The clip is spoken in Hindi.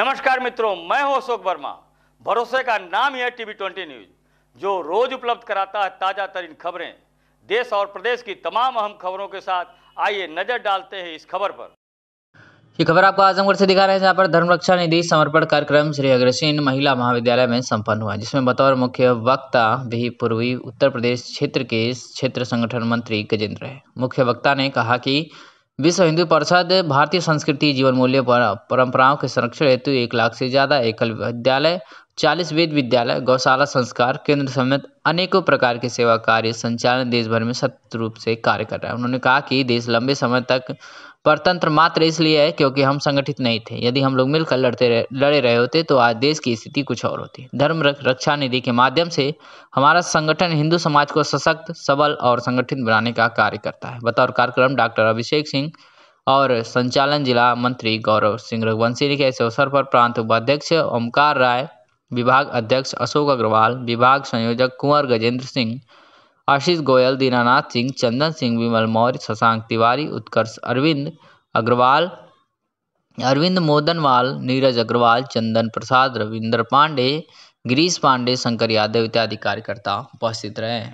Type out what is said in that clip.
नमस्कार मित्रों मैं हूं अशोक वर्मा भरोसे का नाम है टीवी ट्वेंटी न्यूज जो रोज उपलब्ध कराता है ताजा तरीन खबरें देश और प्रदेश की तमाम अहम खबरों के साथ आइए नजर डालते हैं इस खबर पर ये खबर आपको आजमगढ़ से दिखा रहे हैं जहाँ पर धर्म रक्षा निधि समर्पण कार्यक्रम श्री अग्रसेन महिला महाविद्यालय में संपन्न हुआ जिसमें बतौर मुख्य वक्ता भी पूर्वी उत्तर प्रदेश क्षेत्र के क्षेत्र संगठन मंत्री गजेंद्र है मुख्य वक्ता ने कहा कि विश्व हिंदू परिषद भारतीय संस्कृति जीवन मूल्य परंपराओं के संरक्षण हेतु एक लाख से ज़्यादा एकल विद्यालय चालीस वेद विद्यालय गौशाला संस्कार केंद्र समेत अनेकों प्रकार के सेवा कार्य संचालन देश भर में सतत रूप से कार्य कर रहा है उन्होंने कहा कि देश लंबे समय तक परतंत्र मात्र इसलिए है क्योंकि हम संगठित नहीं थे यदि हम लोग मिलकर लड़ते रहे, लड़े रहे होते तो आज देश की स्थिति कुछ और होती धर्म रक्षा निधि के माध्यम से हमारा संगठन हिंदू समाज को सशक्त सबल और संगठित बनाने का कार्य करता है बतौर कार्यक्रम डॉक्टर अभिषेक सिंह और संचालन जिला मंत्री गौरव सिंह रघुवंशी के इस अवसर पर प्रांत उपाध्यक्ष ओमकार राय विभाग अध्यक्ष अशोक अग्रवाल विभाग संयोजक कुंवर गजेंद्र सिंह आशीष गोयल दीनानाथ सिंह चंदन सिंह विमल मौर्य शशांक तिवारी उत्कर्ष अरविंद अग्रवाल अरविंद मोदनवाल नीरज अग्रवाल चंदन प्रसाद रविंद्र पांडे गिरीश पांडे शंकर यादव इत्यादि कार्यकर्ता उपस्थित रहे